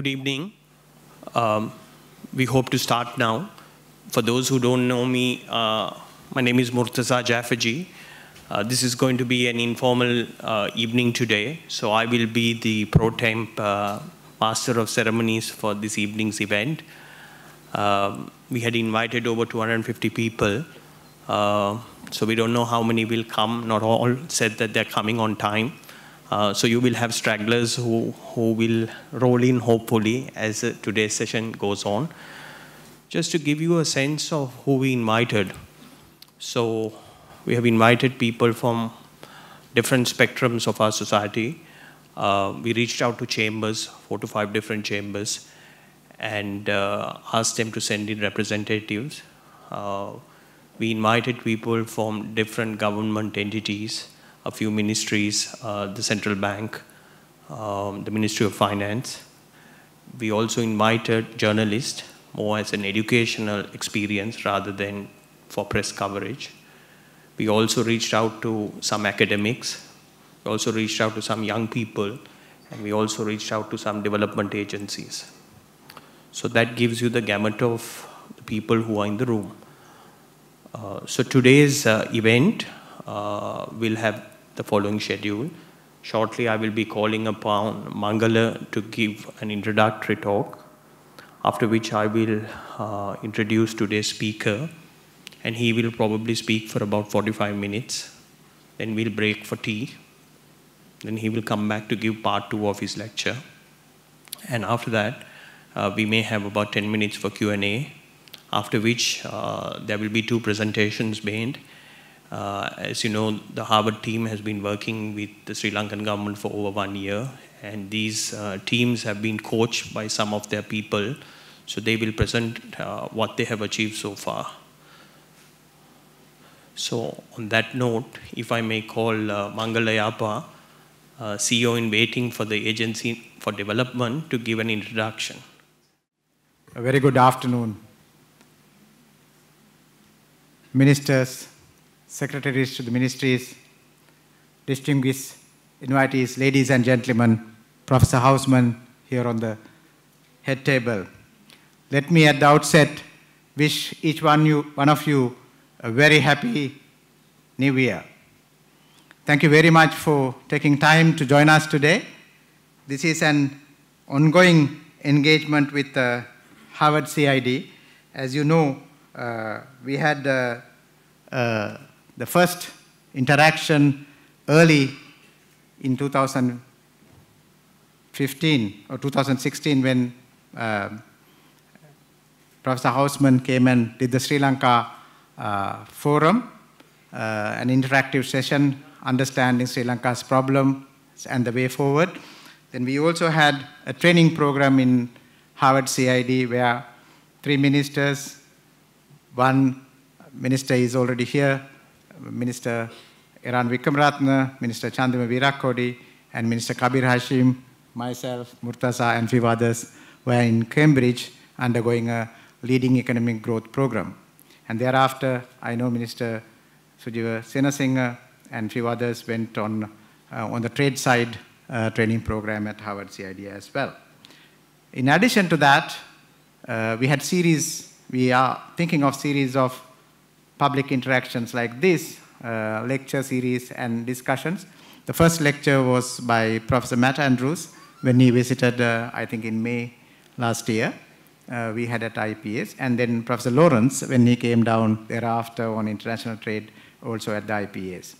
Good evening. Um, we hope to start now. For those who don't know me, uh, my name is Murtaza Jaffaji. Uh, this is going to be an informal uh, evening today, so I will be the pro temp uh, master of ceremonies for this evening's event. Um, we had invited over 250 people, uh, so we don't know how many will come. Not all said that they're coming on time. Uh, so you will have stragglers who, who will roll in hopefully as uh, today's session goes on. Just to give you a sense of who we invited. So we have invited people from different spectrums of our society. Uh, we reached out to chambers, four to five different chambers, and uh, asked them to send in representatives. Uh, we invited people from different government entities, a few ministries, uh, the central bank, um, the Ministry of Finance. We also invited journalists more as an educational experience rather than for press coverage. We also reached out to some academics. We also reached out to some young people. And we also reached out to some development agencies. So that gives you the gamut of the people who are in the room. Uh, so today's uh, event uh, will have the following schedule. Shortly, I will be calling upon Mangala to give an introductory talk, after which I will uh, introduce today's speaker, and he will probably speak for about 45 minutes. Then we'll break for tea. Then he will come back to give part two of his lecture. And after that, uh, we may have about 10 minutes for Q&A, after which uh, there will be two presentations made, uh, as you know, the Harvard team has been working with the Sri Lankan government for over one year, and these uh, teams have been coached by some of their people, so they will present uh, what they have achieved so far. So on that note, if I may call uh, Mangalayapa, uh, CEO in waiting for the Agency for Development to give an introduction. A very good afternoon. Ministers, secretaries to the ministries, distinguished invitees, ladies and gentlemen, Professor Hausman here on the head table. Let me at the outset wish each one, you, one of you a very happy new year. Thank you very much for taking time to join us today. This is an ongoing engagement with uh, Harvard CID. As you know, uh, we had uh, uh the first interaction early in 2015 or 2016 when uh, Professor Hausman came and did the Sri Lanka uh, forum, uh, an interactive session understanding Sri Lanka's problem and the way forward. Then we also had a training program in Harvard CID where three ministers, one minister is already here, Minister Iran Vikamratna, Minister Chandima Virakodi, and Minister Kabir Hashim, myself, Murtaza, and few others were in Cambridge undergoing a leading economic growth program. And thereafter, I know Minister Sujiva Senasinghe and a few others went on, uh, on the trade side uh, training program at Harvard CID as well. In addition to that, uh, we had series, we are thinking of series of public interactions like this, uh, lecture series and discussions. The first lecture was by Professor Matt Andrews when he visited, uh, I think in May last year, uh, we had at IPS. And then Professor Lawrence, when he came down thereafter on international trade, also at the IPS.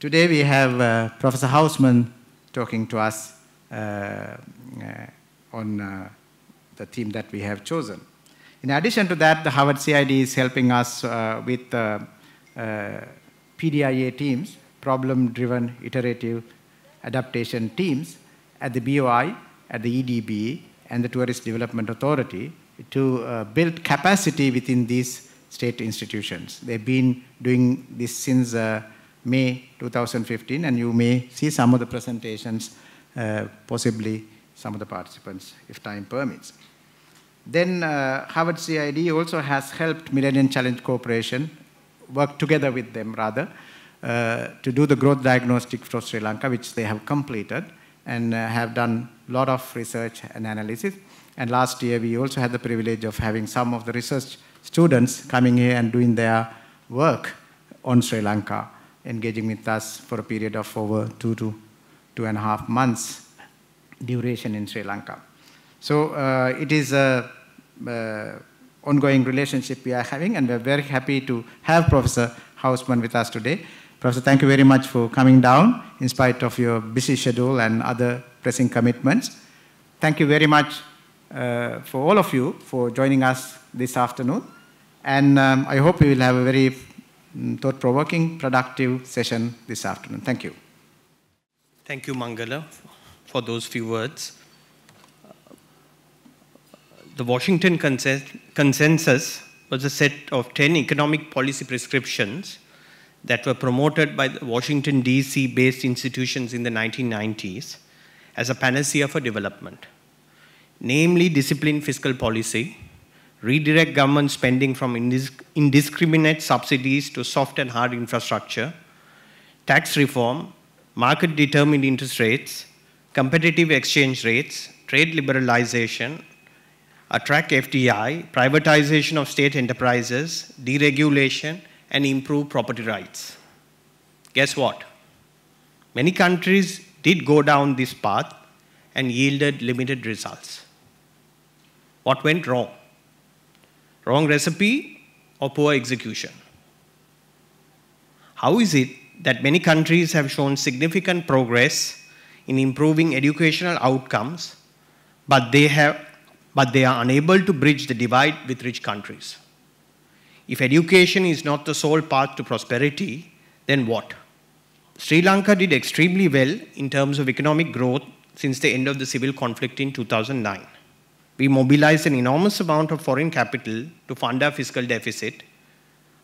Today we have uh, Professor Hausman talking to us uh, uh, on the theme that we have chosen. In addition to that, the Harvard CID is helping us uh, with uh, uh, PDIA teams, problem-driven iterative adaptation teams at the BOI, at the EDB, and the Tourist Development Authority to uh, build capacity within these state institutions. They've been doing this since uh, May 2015, and you may see some of the presentations, uh, possibly some of the participants, if time permits. Then uh, Harvard CID also has helped Millennium Challenge Corporation, work together with them rather, uh, to do the growth diagnostic for Sri Lanka, which they have completed and uh, have done a lot of research and analysis. And last year, we also had the privilege of having some of the research students coming here and doing their work on Sri Lanka, engaging with us for a period of over two to two and a half months duration in Sri Lanka. So uh, it is an uh, ongoing relationship we are having, and we are very happy to have Professor Hausman with us today. Professor, thank you very much for coming down in spite of your busy schedule and other pressing commitments. Thank you very much uh, for all of you for joining us this afternoon. And um, I hope we will have a very mm, thought-provoking, productive session this afternoon. Thank you. Thank you, Mangala, for those few words the Washington Consensus was a set of 10 economic policy prescriptions that were promoted by the Washington, D.C. based institutions in the 1990s as a panacea for development, namely disciplined fiscal policy, redirect government spending from indiscriminate subsidies to soft and hard infrastructure, tax reform, market determined interest rates, competitive exchange rates, trade liberalization, attract FDI, privatization of state enterprises, deregulation, and improve property rights. Guess what? Many countries did go down this path and yielded limited results. What went wrong? Wrong recipe or poor execution? How is it that many countries have shown significant progress in improving educational outcomes, but they have but they are unable to bridge the divide with rich countries. If education is not the sole path to prosperity, then what? Sri Lanka did extremely well in terms of economic growth since the end of the civil conflict in 2009. We mobilized an enormous amount of foreign capital to fund our fiscal deficit.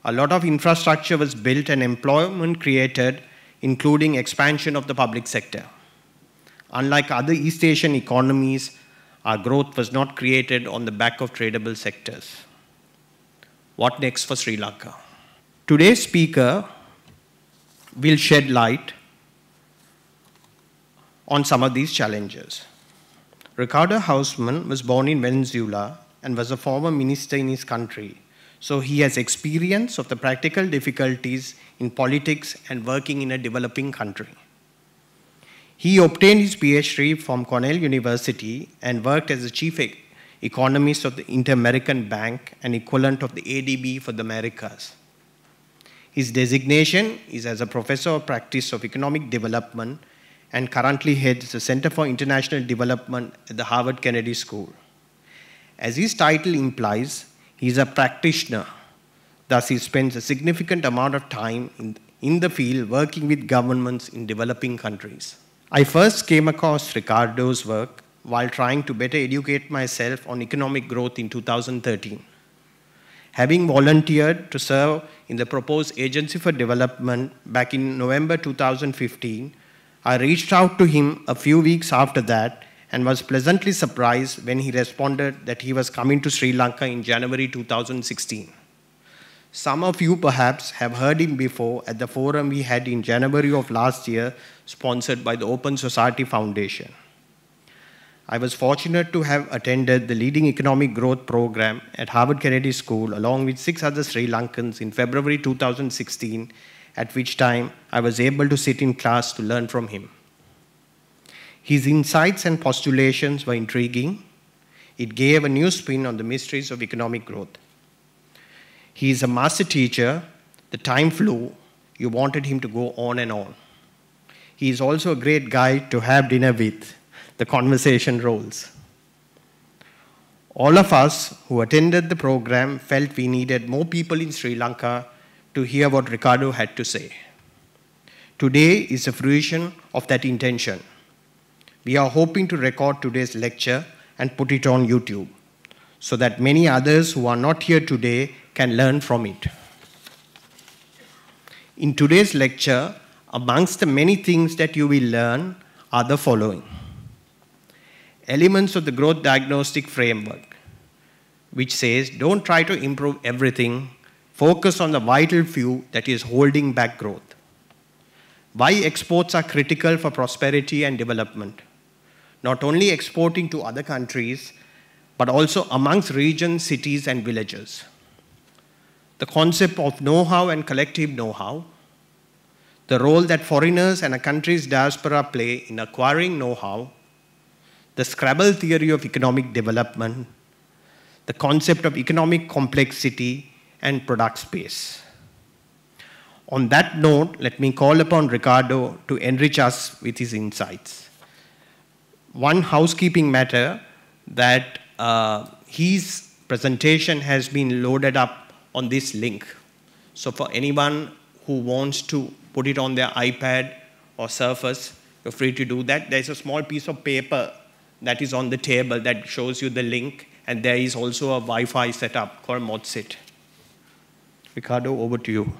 A lot of infrastructure was built and employment created, including expansion of the public sector. Unlike other East Asian economies, our growth was not created on the back of tradable sectors. What next for Sri Lanka? Today's speaker will shed light on some of these challenges. Ricardo Hausman was born in Venezuela and was a former minister in his country, so he has experience of the practical difficulties in politics and working in a developing country. He obtained his PhD from Cornell University and worked as the chief economist of the Inter-American Bank, an equivalent of the ADB for the Americas. His designation is as a professor of practice of economic development and currently heads the Center for International Development at the Harvard Kennedy School. As his title implies, he is a practitioner. Thus, he spends a significant amount of time in, in the field working with governments in developing countries. I first came across Ricardo's work while trying to better educate myself on economic growth in 2013. Having volunteered to serve in the proposed Agency for Development back in November 2015, I reached out to him a few weeks after that and was pleasantly surprised when he responded that he was coming to Sri Lanka in January 2016. Some of you perhaps have heard him before at the forum we had in January of last year, sponsored by the Open Society Foundation. I was fortunate to have attended the leading economic growth program at Harvard Kennedy School along with six other Sri Lankans in February 2016, at which time I was able to sit in class to learn from him. His insights and postulations were intriguing. It gave a new spin on the mysteries of economic growth. He's a master teacher. The time flew. You wanted him to go on and on. He is also a great guy to have dinner with. The conversation rolls. All of us who attended the program felt we needed more people in Sri Lanka to hear what Ricardo had to say. Today is a fruition of that intention. We are hoping to record today's lecture and put it on YouTube so that many others who are not here today can learn from it. In today's lecture, amongst the many things that you will learn are the following. Elements of the growth diagnostic framework, which says don't try to improve everything, focus on the vital few that is holding back growth. Why exports are critical for prosperity and development. Not only exporting to other countries, but also amongst regions, cities, and villages. The concept of know-how and collective know-how, the role that foreigners and a country's diaspora play in acquiring know-how, the Scrabble theory of economic development, the concept of economic complexity and product space. On that note, let me call upon Ricardo to enrich us with his insights. One housekeeping matter that uh, his presentation has been loaded up on this link. So for anyone who wants to put it on their iPad or Surface, you're free to do that. There's a small piece of paper that is on the table that shows you the link, and there is also a Wi-Fi setup called ModSit. Ricardo, over to you.